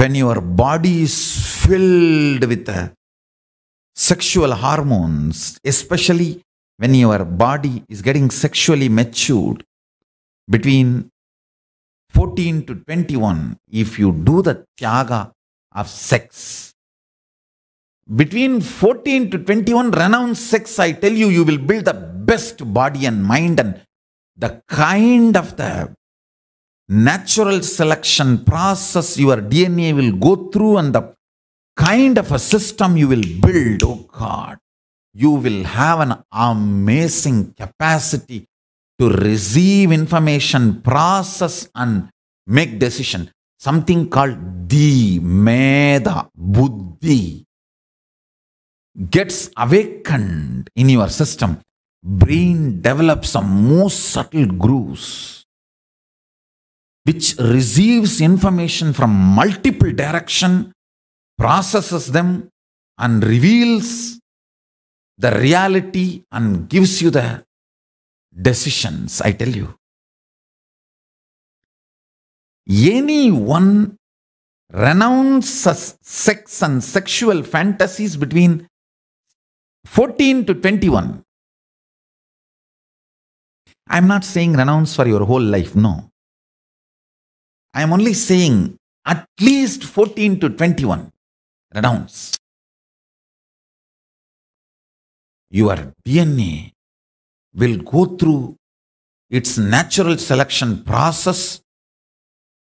when your body is filled with uh, sexual hormones, especially when your body is getting sexually matured between 14 to 21, if you do the tyaga of sex, between 14 to 21, renounce sex, I tell you, you will build the best body and mind and the kind of the natural selection process your DNA will go through and the kind of a system you will build, oh God, you will have an amazing capacity to receive information, process and make decision. Something called the Meda Buddhi gets awakened in your system. Brain develops some most subtle grooves which receives information from multiple direction, processes them and reveals the reality and gives you the decisions, I tell you. any one renounces sex and sexual fantasies between 14 to 21. I'm not saying renounce for your whole life, no. I am only saying at least 14 to 21 renounce. Your DNA will go through its natural selection process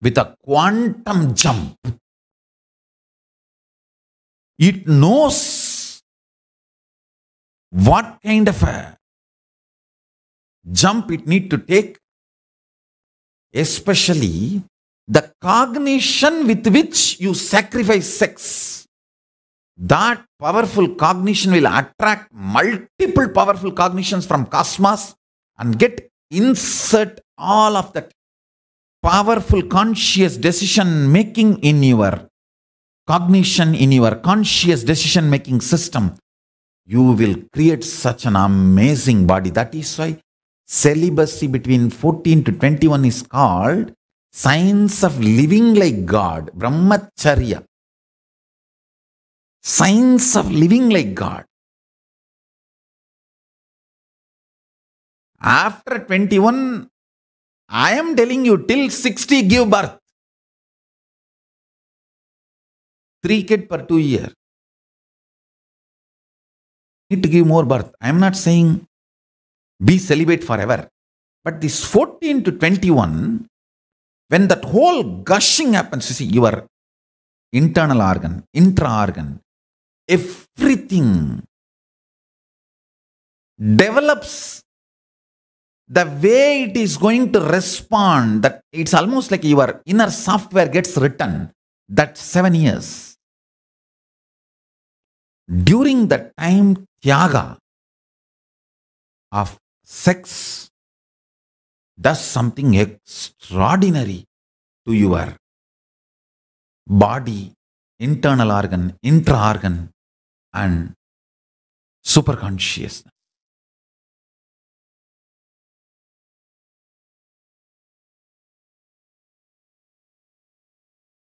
with a quantum jump. It knows what kind of a jump it need to take, especially the cognition with which you sacrifice sex that powerful cognition will attract multiple powerful cognitions from cosmos and get insert all of that powerful conscious decision making in your cognition in your conscious decision making system you will create such an amazing body that is why celibacy between 14 to 21 is called Science of living like God, Brahmacharya. Science of living like God. After 21, I am telling you, till 60, give birth. Three kid per two year. Need to give more birth. I am not saying be celibate forever. But this 14 to 21, when that whole gushing happens, you see, your internal organ, intra organ, everything develops the way it is going to respond that it's almost like your inner software gets written that seven years during the time tyaga of sex does something extraordinary to your body, internal organ, intra organ, and superconsciousness.